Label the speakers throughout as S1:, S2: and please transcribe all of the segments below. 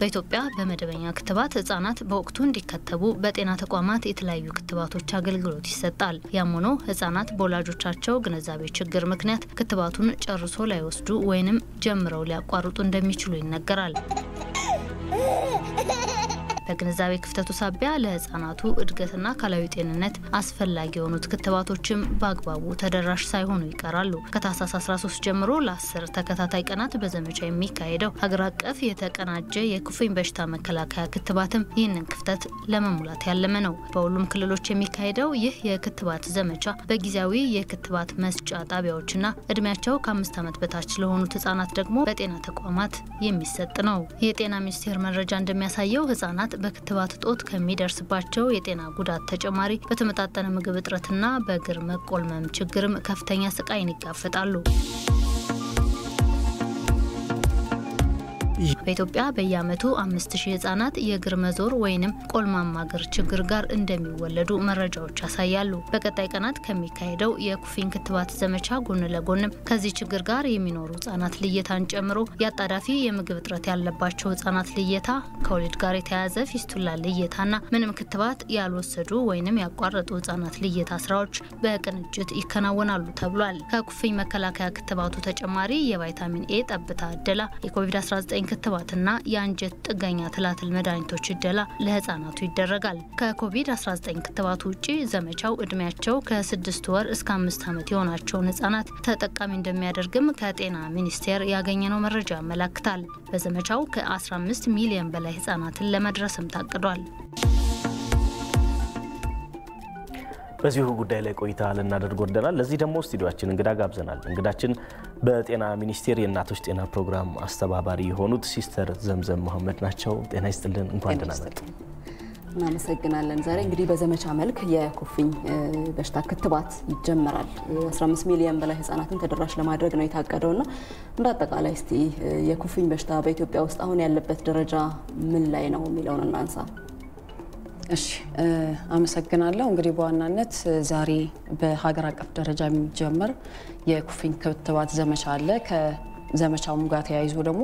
S1: በኢትዮጵያ በመደበኛ ክትባት ህጻናት በወቅቱ እንዲከተቡ በጤና ተቋማት የተለያዩ ክትባቶች አገልግሎት ይሰጣል። ያም ሆኖ ህጻናት በወላጆቻቸው ግንዛቤ ችግር ምክንያት ክትባቱን ጨርሶ ላይወስዱ ወይንም ጀምረው ሊያቋርጡ እንደሚችሉ ይነገራል። በግንዛቤ ክፍተቱ ሳቢያ ለህጻናቱ እድገትና አካላዊ ጤንነት አስፈላጊ የሆኑት ክትባቶችም በአግባቡ ተደራሽ ሳይሆኑ ይቀራሉ። ከታህሳስ 13 ጀምሮ ለአስር ተከታታይ ቀናት በዘመቻ የሚካሄደው ሀገር አቀፍ የተቀናጀ የኩፍኝ በሽታ መከላከያ ክትባትም ይህንን ክፍተት ለመሙላት ያለመ ነው። በሁሉም ክልሎች የሚካሄደው ይህ የክትባት ዘመቻ በጊዜያዊ የክትባት መስጫ ጣቢያዎችና እድሜያቸው ከአምስት ዓመት በታች ለሆኑት ህጻናት ደግሞ በጤና ተቋማት የሚሰጥ ነው። የጤና ሚኒስቴር መረጃ እንደሚያሳየው ህጻናት በክትባት እጦት ከሚደርስባቸው የጤና ጉዳት ተጨማሪ በተመጣጠነ ምግብ እጥረትና በእግር መቆልመም ችግርም ከፍተኛ ስቃይን ይጋፈጣሉ። በኢትዮጵያ በየአመቱ አምስት ሺህ ህጻናት የእግር መዞር ወይንም ቆልማማ እግር ችግር ጋር እንደሚወለዱ መረጃዎች ያሳያሉ። በቀጣይ ቀናት ከሚካሄደው የኩፍኝ ክትባት ዘመቻ ጎን ለጎንም ከዚህ ችግር ጋር የሚኖሩ ህጻናት ልየታን ጨምሮ የአጣዳፊ የምግብ እጥረት ያለባቸው ህጻናት ልየታ፣ ከወሊድ ጋር የተያያዘ ፊስቱላ ልየታና ምንም ክትባት ያልወሰዱ ወይንም ያቋረጡ ህጻናት ልየታ ስራዎች በቅንጅት ይከናወናሉ ተብሏል። ከኩፍኝ መከላከያ ክትባቱ ተጨማሪ የቫይታሚን ኤ ጠብታ እደላ፣ የኮቪድ-19 ክትባትና የአንጀት ጥገኛ ትላትል መድኃኒቶች እደላ ለህፃናቱ ይደረጋል። ከኮቪድ-19 ክትባት ውጪ ዘመቻው እድሜያቸው ከስድስት ወር እስከ አምስት ዓመት የሆናቸውን ህጻናት ተጠቃሚ እንደሚያደርግም ከጤና ሚኒስቴር ያገኘነው መረጃ ያመላክታል። በዘመቻው ከ15 ሚሊዮን በላይ ህጻናትን ለመድረስም ታቅዷል።
S2: በዚሁ ጉዳይ ላይ ቆይታ ልናደርግ ወደናል። ለዚህ ደግሞ ስቱዲዮችን እንግዳ ጋብዘናል። እንግዳችን በጤና ሚኒስቴር የእናቶች ጤና ፕሮግራም አስተባባሪ የሆኑት ሲስተር ዘምዘም መሐመድ ናቸው። ጤና ይስጥልን፣ እንኳን ደህና መጡ። እናመሰግናለን። ዛሬ እንግዲህ በዘመቻ መልክ የኩፍኝ በሽታ ክትባት ይጀመራል። 15 ሚሊዮን በላይ ህጻናትን ተደራሽ ለማድረግ ነው የታቀደው እና እንደ አጠቃላይ እስቲ የኩፍኝ በሽታ በኢትዮጵያ ውስጥ አሁን ያለበት ደረጃ
S3: ምን ላይ ነው የሚለውን እናንሳ። እሺ አመሰግናለሁ። እንግዲህ በዋናነት ዛሬ በሀገር አቀፍ ደረጃ የሚጀመር የኩፍኝ ክትባት ዘመቻ አለ። ዘመቻውም ጋር ተያይዞ ደግሞ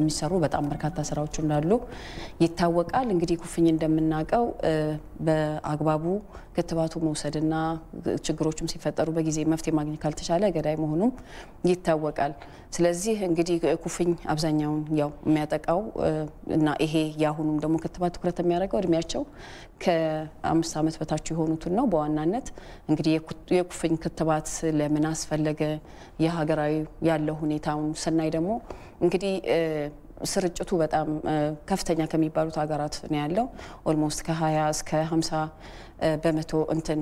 S3: የሚሰሩ በጣም በርካታ ስራዎች እንዳሉ ይታወቃል። እንግዲህ ኩፍኝ እንደምናውቀው በአግባቡ ክትባቱ መውሰድና ችግሮችም ሲፈጠሩ በጊዜ መፍትሄ ማግኘት ካልተቻለ ገዳይ መሆኑም ይታወቃል። ስለዚህ እንግዲህ ኩፍኝ አብዛኛውን ያው የሚያጠቃው እና ይሄ የአሁኑም ደግሞ ክትባት ትኩረት የሚያደርገው እድሜያቸው ከአምስት ዓመት በታች የሆኑትን ነው። በዋናነት እንግዲህ የኩፍኝ ክትባት ለምን አስፈለገ የሀገራዊ ያለው ሁኔታ አሁን ስናይ ደግሞ እንግዲህ ስርጭቱ በጣም ከፍተኛ ከሚባሉት ሀገራት ነው ያለው። ኦልሞስት ከ20 እስከ 50 በመቶ እንትን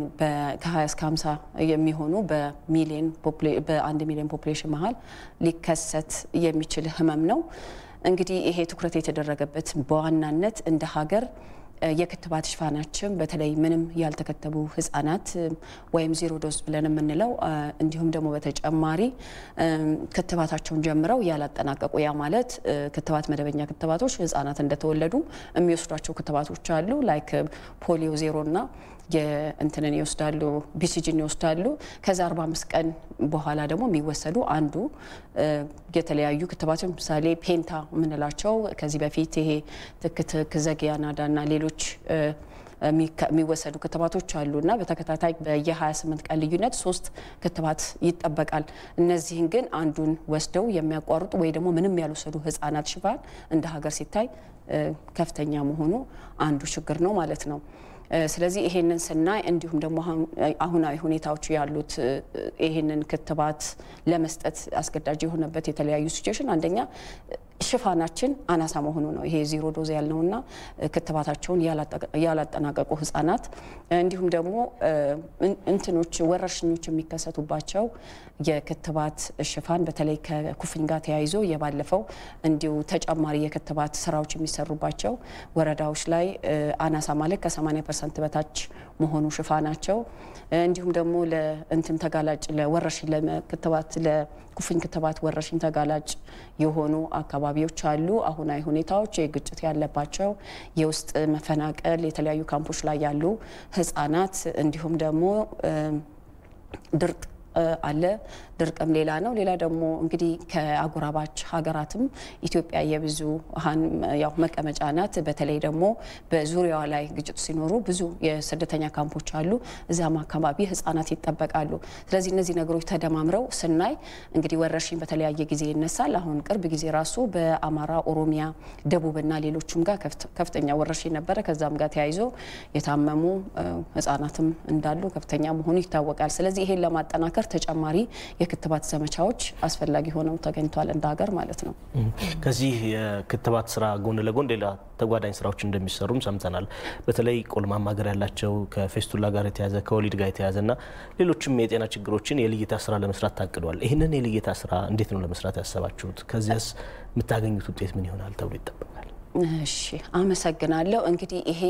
S3: ከ20 እስከ 50 የሚሆኑ በሚሊየን በአንድ ሚሊዮን ፖፕሌሽን መሀል ሊከሰት የሚችል ህመም ነው። እንግዲህ ይሄ ትኩረት የተደረገበት በዋናነት እንደ ሀገር የክትባት ሽፋናችን በተለይ ምንም ያልተከተቡ ህጻናት ወይም ዜሮ ዶዝ ብለን የምንለው እንዲሁም ደግሞ በተጨማሪ ክትባታቸውን ጀምረው ያላጠናቀቁ ያ ማለት ክትባት መደበኛ ክትባቶች ህጻናት እንደተወለዱ የሚወስዷቸው ክትባቶች አሉ ላይክ ፖሊዮ እና የእንትንን ይወስዳሉ ቢሲጂን ይወስዳሉ። ከዛ 45 ቀን በኋላ ደግሞ የሚወሰዱ አንዱ የተለያዩ ክትባቶች ለምሳሌ ፔንታ የምንላቸው ከዚህ በፊት ይሄ ትክትክ ዘጊያ ናዳና ሌሎች የሚወሰዱ ክትባቶች አሉ እና በተከታታይ በየ28 ቀን ልዩነት ሶስት ክትባት ይጠበቃል። እነዚህን ግን አንዱን ወስደው የሚያቋርጡ ወይ ደግሞ ምንም ያልወሰዱ ህጻናት ሽፋን እንደ ሀገር ሲታይ ከፍተኛ መሆኑ አንዱ ችግር ነው ማለት ነው። ስለዚህ ይሄንን ስናይ እንዲሁም ደግሞ አሁናዊ ሁኔታዎቹ ያሉት ይሄንን ክትባት ለመስጠት አስገዳጅ የሆነበት የተለያዩ ሲቹዌሽን አንደኛ ሽፋናችን አናሳ መሆኑ ነው። ይሄ ዜሮ ዶዝ ያልነውና ክትባታቸውን ያላጠናቀቁ ህጻናት እንዲሁም ደግሞ እንትኖች ወረርሽኞች የሚከሰቱባቸው የክትባት ሽፋን በተለይ ከኩፍኝ ጋር ተያይዞ የባለፈው እንዲሁ ተጨማሪ የክትባት ስራዎች የሚሰሩባቸው ወረዳዎች ላይ አናሳ ማለት ከ80 ፐርሰንት በታች መሆኑ ሽፋናቸው እንዲሁም ደግሞ ለእንትን ተጋላጭ ለወረርሽኝ ለክትባት ለኩፍኝ ክትባት ወረርሽኝ ተጋላጭ የሆኑ አካባቢ አካባቢዎች አሉ። አሁናዊ ሁኔታዎች የግጭት ያለባቸው የውስጥ መፈናቀል፣ የተለያዩ ካምፖች ላይ ያሉ ህጻናት እንዲሁም ደግሞ ድርቅ አለ። ድርቅም ሌላ ነው። ሌላ ደግሞ እንግዲህ ከአጎራባች ሀገራትም ኢትዮጵያ የብዙ ያው መቀመጫ ናት። በተለይ ደግሞ በዙሪያዋ ላይ ግጭት ሲኖሩ ብዙ የስደተኛ ካምፖች አሉ። እዚያም አካባቢ ህጻናት ይጠበቃሉ። ስለዚህ እነዚህ ነገሮች ተደማምረው ስናይ እንግዲህ ወረርሽኝ በተለያየ ጊዜ ይነሳል። አሁን ቅርብ ጊዜ ራሱ በአማራ፣ ኦሮሚያ፣ ደቡብና ሌሎችም ጋር ከፍተኛ ወረርሽኝ ነበረ። ከዛም ጋር ተያይዞ የታመሙ ህጻናትም እንዳሉ ከፍተኛ መሆኑ ይታወቃል። ስለዚህ ይሄን ለማጠናከር ባሻገር ተጨማሪ የክትባት ዘመቻዎች አስፈላጊ ሆነው ተገኝቷል እንደ ሀገር ማለት ነው።
S2: ከዚህ የክትባት ስራ ጎን ለጎን ሌላ ተጓዳኝ ስራዎች እንደሚሰሩም ሰምተናል። በተለይ ቆልማማ ሀገር ያላቸው ከፌስቱላ ጋር የተያዘ ከወሊድ ጋር የተያዘ እና ሌሎችም የጤና ችግሮችን የልየታ ስራ ለመስራት ታቅዷል። ይህንን የልየታ ስራ እንዴት ነው ለመስራት ያሰባችሁት? ከዚያስ የምታገኙት ውጤት ምን ይሆናል ተብሎ ይጠበቃል?
S3: እሺ አመሰግናለሁ። እንግዲህ ይሄ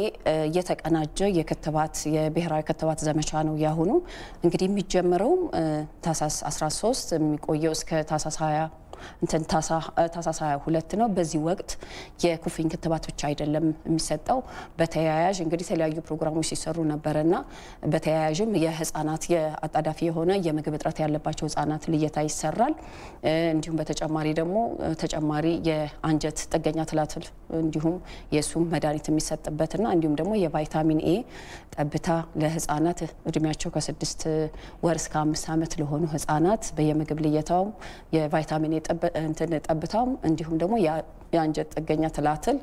S3: የተቀናጀ የክትባት የብሔራዊ ክትባት ዘመቻ ነው ያሁኑ። እንግዲህ የሚጀምረው ታህሳስ 13 የሚቆየው እስከ ታህሳስ 20 እንትን ታህሳስ ሁለት ነው። በዚህ ወቅት የኩፍኝ ክትባት ብቻ አይደለም የሚሰጠው። በተያያዥ እንግዲህ የተለያዩ ፕሮግራሞች ሲሰሩ ነበረና በተያያዥም የህጻናት የአጣዳፊ የሆነ የምግብ እጥረት ያለባቸው ህጻናት ልየታ ይሰራል። እንዲሁም በተጨማሪ ደግሞ ተጨማሪ የአንጀት ጥገኛ ትላትል እንዲሁም የእሱም መድኃኒት የሚሰጥበትና እንዲሁም ደግሞ የቫይታሚን ኤ ጠብታ ለህጻናት እድሜያቸው ከስድስት ወር እስከ አምስት ዓመት ለሆኑ ህጻናት በየምግብ ልየታው የቫይታሚን ኤ ጠብታም እንዲሁም ደግሞ የአንጀት ጥገኛ ትላትል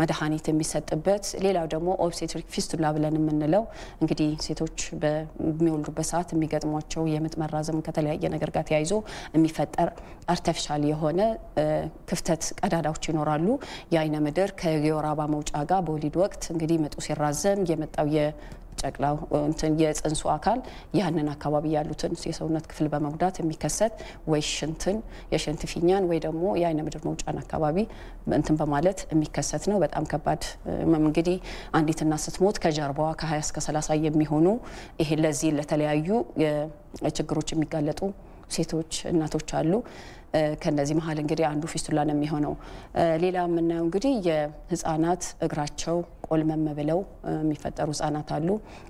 S3: መድኃኒት የሚሰጥበት ሌላው ደግሞ ኦብስቴትሪክ ፊስቱላ ብለን የምንለው እንግዲህ ሴቶች በሚወልዱበት ሰዓት የሚገጥሟቸው የምጥ መራዘም ከተለያየ ነገር ጋር ተያይዞ የሚፈጠር አርተፊሻል የሆነ ክፍተት ቀዳዳዎች ይኖራሉ። የአይነ ምድር ከወር አበባ መውጫ ጋር በወሊድ ወቅት እንግዲህ ምጡ ሲራዘም የመጣው ጨቅላው እንትን የጽንሱ አካል ያንን አካባቢ ያሉትን የሰውነት ክፍል በመጉዳት የሚከሰት ወይ ሽንትን የሽንት ፊኛን ወይ ደግሞ የአይነ ምድር መውጫን አካባቢ እንትን በማለት የሚከሰት ነው። በጣም ከባድ እንግዲህ አንዲት እናት ስትሞት ከጀርባዋ ከ20 እስከ 30 የሚሆኑ ይሄ ለዚህ ለተለያዩ ችግሮች የሚጋለጡ ሴቶች እናቶች አሉ። ከነዚህ መሀል እንግዲህ አንዱ ፊስቱላ ነው የሚሆነው። ሌላ የምናየው እንግዲህ የህፃናት እግራቸው ቆልመም ብለው የሚፈጠሩ ህጻናት አሉ።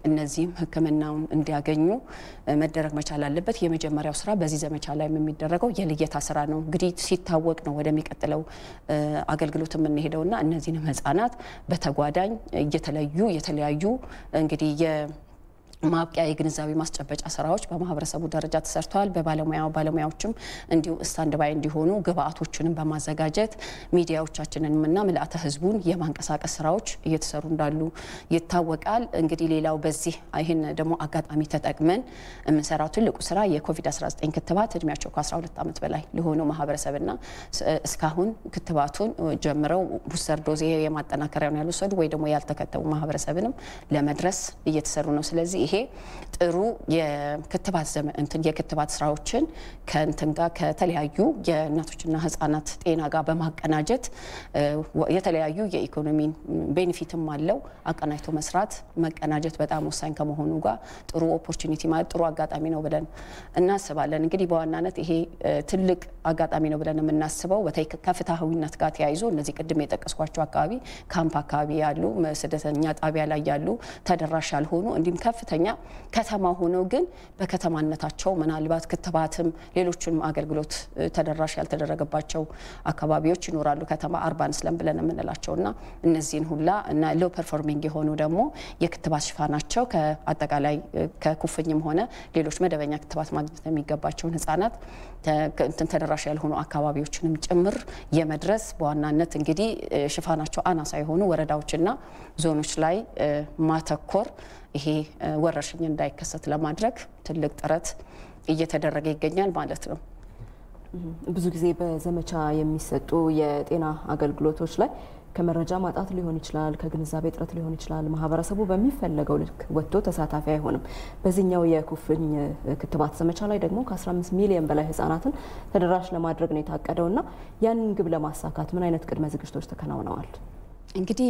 S3: እነዚህም ህክምናውን እንዲያገኙ መደረግ መቻል አለበት። የመጀመሪያው ስራ በዚህ ዘመቻ ላይ የሚደረገው የልየታ ስራ ነው። እንግዲህ ሲታወቅ ነው ወደሚቀጥለው አገልግሎት የምንሄደውና እነዚህንም ህጻናት በተጓዳኝ እየተለዩ የተለያዩ እንግዲህ ማብቂያ የግንዛቤ ማስጨበጫ ስራዎች በማህበረሰቡ ደረጃ ተሰርተዋል። በባለሙያ ባለሙያዎችም እንዲሁ ስታንድ ባይ እንዲሆኑ ግብአቶችንም በማዘጋጀት ሚዲያዎቻችንንም እና ምልአተ ህዝቡን የማንቀሳቀስ ስራዎች እየተሰሩ እንዳሉ ይታወቃል። እንግዲህ ሌላው በዚህ ይህን ደግሞ አጋጣሚ ተጠቅመን የምንሰራው ትልቁ ስራ የኮቪድ-19 ክትባት እድሜያቸው ከ12 ዓመት በላይ ለሆኑ ማህበረሰብና እስካሁን ክትባቱን ጀምረው ቡስተር ዶዝ የማጠናከሪያውን ያልወሰዱ ወይ ደግሞ ያልተከተቡ ማህበረሰብንም ለመድረስ እየተሰሩ ነው። ስለዚህ ይሄ ጥሩ የክትባት እንትን የክትባት ስራዎችን ከእንትን ጋር ከተለያዩ የእናቶችና ህጻናት ጤና ጋር በማቀናጀት የተለያዩ የኢኮኖሚ ቤኒፊትም አለው። አቀናጅቶ መስራት መቀናጀት በጣም ወሳኝ ከመሆኑ ጋር ጥሩ ኦፖርቹኒቲ ማለት ጥሩ አጋጣሚ ነው ብለን እናስባለን። እንግዲህ በዋናነት ይሄ ትልቅ አጋጣሚ ነው ብለን የምናስበው በተለይ ከፍትሐዊነት ጋር ተያይዞ እነዚህ ቅድም የጠቀስኳቸው አካባቢ ካምፕ አካባቢ ያሉ ስደተኛ ጣቢያ ላይ ያሉ ተደራሽ ያልሆኑ እንዲሁም ከፍተ ሁለተኛ ከተማ ሆነው ግን በከተማነታቸው ምናልባት ክትባትም ሌሎችንም አገልግሎት ተደራሽ ያልተደረገባቸው አካባቢዎች ይኖራሉ። ከተማ አርባን ስለም ብለን የምንላቸው እና እነዚህን ሁላ እና ሎ ፐርፎርሚንግ የሆኑ ደግሞ የክትባት ሽፋናቸው ከአጠቃላይ ከኩፍኝም ሆነ ሌሎች መደበኛ ክትባት ማግኘት የሚገባቸውን ህጻናት እንትን ተደራሽ ያልሆኑ አካባቢዎችንም ጭምር የመድረስ በዋናነት እንግዲህ ሽፋናቸው አናሳ የሆኑ ወረዳዎችና ዞኖች ላይ ማተኮር ይሄ ወረርሽኝ እንዳይከሰት ለማድረግ ትልቅ ጥረት እየተደረገ ይገኛል ማለት ነው።
S2: ብዙ ጊዜ በዘመቻ የሚሰጡ የጤና አገልግሎቶች ላይ ከመረጃ ማጣት ሊሆን ይችላል፣ ከግንዛቤ እጥረት ሊሆን ይችላል። ማህበረሰቡ በሚፈለገው ልክ ወጥቶ ተሳታፊ አይሆንም። በዚህኛው የኩፍኝ ክትባት ዘመቻ ላይ ደግሞ ከ15 ሚሊዮን በላይ ህጻናትን ተደራሽ ለማድረግ ነው የታቀደው እና ያንን ግብ ለማሳካት ምን አይነት ቅድመ ዝግጅቶች ተከናውነዋል?
S3: እንግዲህ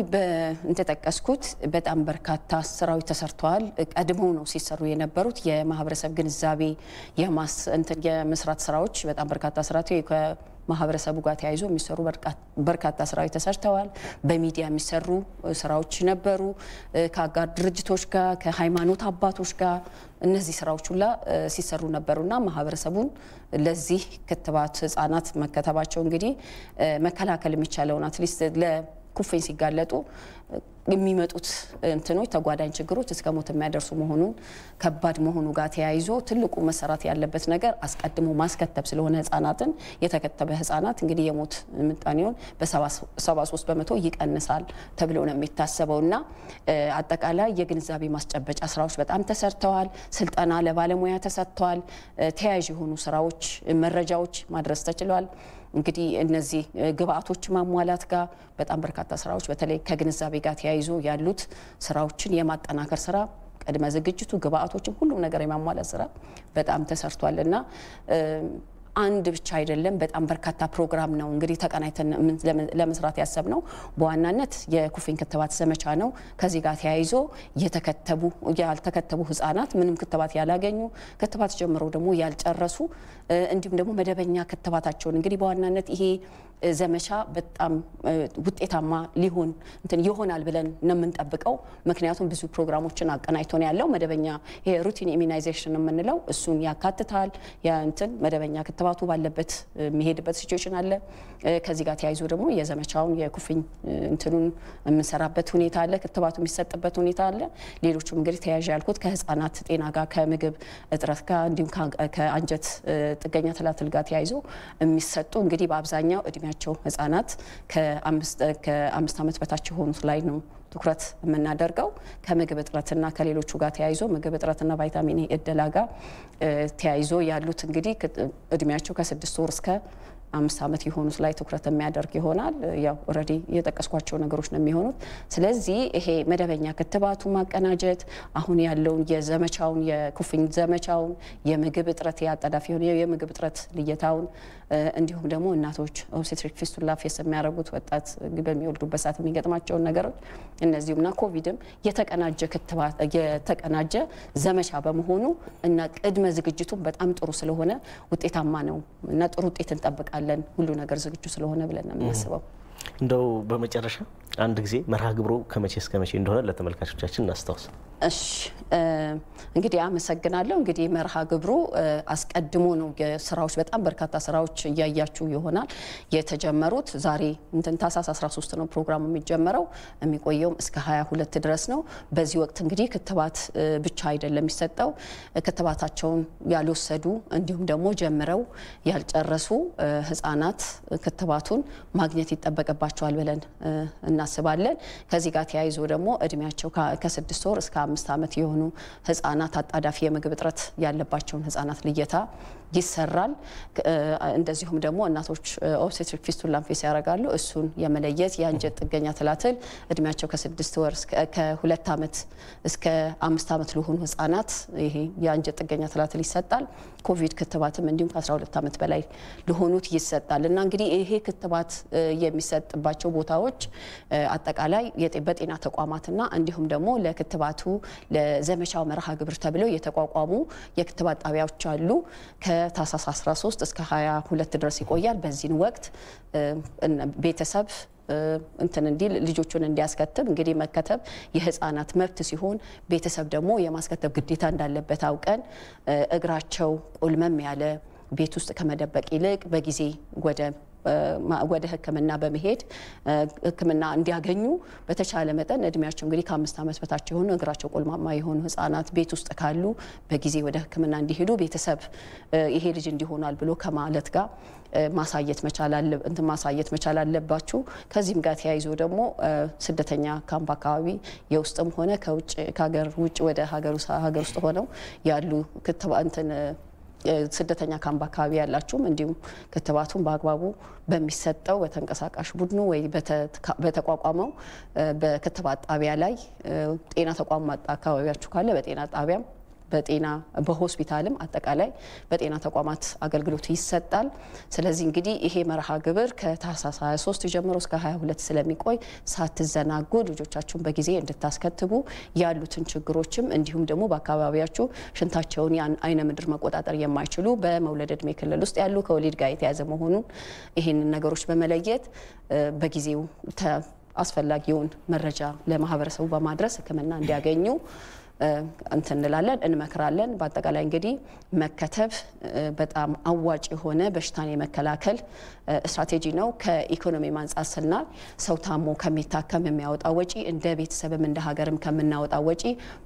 S3: እንደጠቀስኩት በጣም በርካታ ስራዎች ተሰርተዋል። ቀድሞ ነው ሲሰሩ የነበሩት የማህበረሰብ ግንዛቤ የመስራት ስራዎች በጣም በርካታ ስራ ማህበረሰቡ ጋር ተያይዞ የሚሰሩ በርካታ ስራዎች ተሰርተዋል። በሚዲያ የሚሰሩ ስራዎች ነበሩ። ከአጋር ድርጅቶች ጋር፣ ከሃይማኖት አባቶች ጋር እነዚህ ስራዎች ሁላ ሲሰሩ ነበሩና ማህበረሰቡን ለዚህ ክትባት ህጻናት መከተባቸው እንግዲህ መከላከል የሚቻለውን አትሊስት ኩፍኝ ሲጋለጡ የሚመጡት እንትኖች ተጓዳኝ ችግሮች እስከ ሞት የሚያደርሱ መሆኑን ከባድ መሆኑ ጋር ተያይዞ ትልቁ መሰራት ያለበት ነገር አስቀድሞ ማስከተብ ስለሆነ ህጻናትን የተከተበ ህጻናት እንግዲህ የሞት ምጣኔውን በ73 በመቶ ይቀንሳል ተብሎ ነው የሚታሰበው እና አጠቃላይ የግንዛቤ ማስጨበጫ ስራዎች በጣም ተሰርተዋል። ስልጠና ለባለሙያ ተሰጥተዋል። ተያያዥ የሆኑ ስራዎች መረጃዎች ማድረስ ተችሏል። እንግዲህ እነዚህ ግብአቶች ማሟላት ጋር በጣም በርካታ ስራዎች በተለይ ከግንዛቤ ጋር ተያይዞ ያሉት ስራዎችን የማጠናከር ስራ ቅድመ ዝግጅቱ ግብአቶችም ሁሉም ነገር የማሟላት ስራ በጣም ተሰርቷል እና አንድ ብቻ አይደለም፣ በጣም በርካታ ፕሮግራም ነው እንግዲህ ተቀናይተን ለመስራት ያሰብ ነው። በዋናነት የኩፍኝ ክትባት ዘመቻ ነው። ከዚህ ጋር ተያይዞ የተከተቡ ያልተከተቡ ህጻናት ምንም ክትባት ያላገኙ ክትባት ጀምረው ደግሞ ያልጨረሱ እንዲሁም ደግሞ መደበኛ ክትባታቸውን እንግዲህ በዋናነት ይሄ ዘመቻ በጣም ውጤታማ ሊሆን እንትን ይሆናል ብለን ነው የምንጠብቀው። ምክንያቱም ብዙ ፕሮግራሞችን አቀናጅቶ ያለው። መደበኛ ይሄ ሩቲን ኢሚናይዜሽን የምንለው እሱን ያካትታል። እንትን መደበኛ ክትባቱ ባለበት የሚሄድበት ሲቹዌሽን አለ። ከዚህ ጋር ተያይዞ ደግሞ የዘመቻውን የኩፍኝ እንትኑን የምንሰራበት ሁኔታ አለ። ክትባቱ የሚሰጥበት ሁኔታ አለ። ሌሎቹም እንግዲህ ተያዥ ያልኩት ከህፃናት ጤና ጋር ከምግብ እጥረት ጋር እንዲሁም ከአንጀት ጥገኛ ትላትል ጋር ተያይዞ የሚሰጡ እንግዲህ በአብዛኛው እድሜ እድሜያቸው ህጻናት ከአምስት ዓመት በታች የሆኑት ላይ ነው ትኩረት የምናደርገው ከምግብ እጥረትና ከሌሎቹ ጋር ተያይዞ ምግብ እጥረትና ቫይታሚን ኤ እደላ ጋር ተያይዞ ያሉት እንግዲህ እድሜያቸው ከስድስት ወር እስከ አምስት ዓመት የሆኑት ላይ ትኩረት የሚያደርግ ይሆናል። ያው ኦልሬዲ የጠቀስኳቸው ነገሮች ነው የሚሆኑት። ስለዚህ ይሄ መደበኛ ክትባቱ ማቀናጀት፣ አሁን ያለውን የዘመቻውን የኩፍኝ ዘመቻውን፣ የምግብ እጥረት የአጣዳፊ የሆነ የምግብ እጥረት ልየታውን፣ እንዲሁም ደግሞ እናቶች ኦብስቴትሪክ ፊስቱላ ፌስ የሚያደርጉት ወጣት በሚወልዱበት ሰዓት የሚገጥማቸውን ነገሮች እነዚሁምና ኮቪድም የተቀናጀ ክትባት የተቀናጀ ዘመቻ በመሆኑ እና ቅድመ ዝግጅቱ በጣም ጥሩ ስለሆነ ውጤታማ ነው እና ጥሩ ውጤት እንጠብቃለን። እንችላለን ሁሉ ነገር ዝግጁ ስለሆነ ብለን ነው የምናስበው።
S2: እንደው በመጨረሻ አንድ ጊዜ መርሃ ግብሩ ከመቼ እስከ መቼ እንደሆነ ለተመልካቾቻችን እናስታውስ።
S3: እሺ እንግዲህ አመሰግናለሁ። እንግዲህ መርሃ ግብሩ አስቀድሞ ነው የስራዎች በጣም በርካታ ስራዎች እያያችሁ ይሆናል የተጀመሩት። ዛሬ እንትን ታህሳስ 13 ነው ፕሮግራሙ የሚጀመረው የሚቆየውም እስከ 22 ድረስ ነው። በዚህ ወቅት እንግዲህ ክትባት ብቻ አይደለም የሚሰጠው። ክትባታቸውን ያልወሰዱ እንዲሁም ደግሞ ጀምረው ያልጨረሱ ህጻናት ክትባቱን ማግኘት ይጠበቅባቸዋል ብለን እናስባለን። ከዚህ ጋር ተያይዞ ደግሞ እድሜያቸው ከስድስት ወር እስከ አምስት ዓመት የሆኑ ህጻናት አጣዳፊ የምግብ እጥረት ያለባቸውን ህጻናት ልየታ ይሰራል። እንደዚሁም ደግሞ እናቶች ኦብስቴትሪክ ፊስቱላን ፌስ ያደርጋሉ። እሱን የመለየት የአንጀት ጥገኛ ትላትል እድሜያቸው ከስድስት ወር ከሁለት ዓመት እስከ አምስት ዓመት ለሆኑ ህጻናት ይሄ የአንጀት ጥገኛ ትላትል ይሰጣል። ኮቪድ ክትባትም እንዲሁም ከ12 ዓመት በላይ ለሆኑት ይሰጣል እና እንግዲህ ይሄ ክትባት የሚሰጥባቸው ቦታዎች አጠቃላይ በጤና ተቋማትና እንዲሁም ደግሞ ለክትባቱ ለዘመቻው መርሃ ግብር ተብለው የተቋቋሙ የክትባት ጣቢያዎች አሉ። ከታህሳስ 13 እስከ 22 ድረስ ይቆያል። በዚህን ወቅት ቤተሰብ እንትን እንዲል ልጆቹን እንዲያስከትብ እንግዲህ መከተብ የህፃናት መብት ሲሆን ቤተሰብ ደግሞ የማስከተብ ግዴታ እንዳለበት አውቀን እግራቸው ቁልመም ያለ ቤት ውስጥ ከመደበቅ ይልቅ በጊዜ ወደ ወደ ሕክምና በመሄድ ሕክምና እንዲያገኙ በተቻለ መጠን እድሜያቸው እንግዲህ ከአምስት ዓመት በታች የሆኑ እግራቸው ቆልማማ የሆኑ ህጻናት ቤት ውስጥ ካሉ በጊዜ ወደ ሕክምና እንዲሄዱ ቤተሰብ ይሄ ልጅ እንዲሆናል ብሎ ከማለት ጋር ማሳየት መቻል አለ እንትን ማሳየት መቻል አለባችሁ። ከዚህም ጋር ተያይዞ ደግሞ ስደተኛ ካምፕ አካባቢ የውስጥም ሆነ ከውጭ ከሀገር ውጭ ወደ ሀገር ውስጥ ሆነው ያሉ ክትባ እንትን ስደተኛ ካምፕ አካባቢ ያላችሁም እንዲሁም ክትባቱን በአግባቡ በሚሰጠው በተንቀሳቃሽ ቡድኑ ወይ በተቋቋመው በክትባት ጣቢያ ላይ ጤና ተቋም አካባቢያችሁ ካለ በጤና ጣቢያም በጤና በሆስፒታልም አጠቃላይ በጤና ተቋማት አገልግሎት ይሰጣል። ስለዚህ እንግዲህ ይሄ መርሃ ግብር ከታህሳስ 23 ጀምሮ እስከ 22 ስለሚቆይ ሳትዘናጉ ልጆቻችሁን በጊዜ እንድታስከትቡ ያሉትን ችግሮችም እንዲሁም ደግሞ በአካባቢያችሁ ሽንታቸውን አይነ ምድር መቆጣጠር የማይችሉ በመውለድ እድሜ ክልል ውስጥ ያሉ ከወሊድ ጋር የተያዘ መሆኑን ይህንን ነገሮች በመለየት በጊዜው አስፈላጊውን መረጃ ለማህበረሰቡ በማድረስ ሕክምና እንዲያገኙ እንትንላለን እንመክራለን። በአጠቃላይ እንግዲህ መከተብ በጣም አዋጭ የሆነ በሽታን የመከላከል ስትራቴጂ ነው። ከኢኮኖሚ ማንጻት ስናል ሰው ታሞ ከሚታከም የሚያወጣ ወጪ እንደ ቤተሰብም እንደ ሀገርም ከምናወጣ ወጪ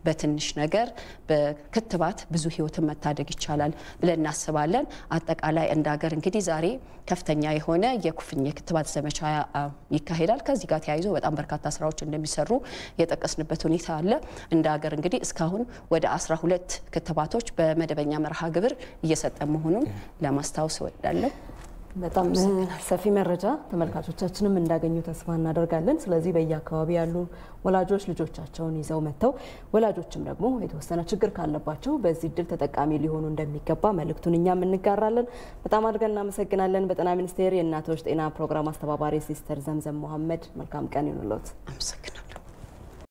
S3: በትንሽ ነገር በክትባት ብዙ ህይወትን መታደግ ይቻላል ብለን እናስባለን። አጠቃላይ እንደ ሀገር እንግዲህ ዛሬ ከፍተኛ የሆነ የኩፍኝ የክትባት ዘመቻ ይካሄዳል። ከዚህ ጋር ተያይዞ በጣም በርካታ ስራዎች እንደሚሰሩ የጠቀስንበት ሁኔታ አለ። እንደ ሀገር እንግዲህ እስካሁን ወደ 12 ክትባቶች በመደበኛ መርሃ ግብር እየሰጠ መሆኑን ለማስታወስ እወዳለሁ።
S2: በጣም ሰፊ መረጃ ተመልካቾቻችንም እንዳገኙ ተስፋ እናደርጋለን። ስለዚህ በየአካባቢ ያሉ ወላጆች ልጆቻቸውን ይዘው መጥተው ወላጆችም ደግሞ የተወሰነ ችግር ካለባቸው በዚህ እድል ተጠቃሚ ሊሆኑ እንደሚገባ መልእክቱን እኛም እንጋራለን። በጣም አድርገን እናመሰግናለን። በጤና ሚኒስቴር የእናቶች ጤና ፕሮግራም አስተባባሪ ሲስተር ዘምዘም መሐመድ መልካም ቀን ይኑሎት። አመሰግናለሁ።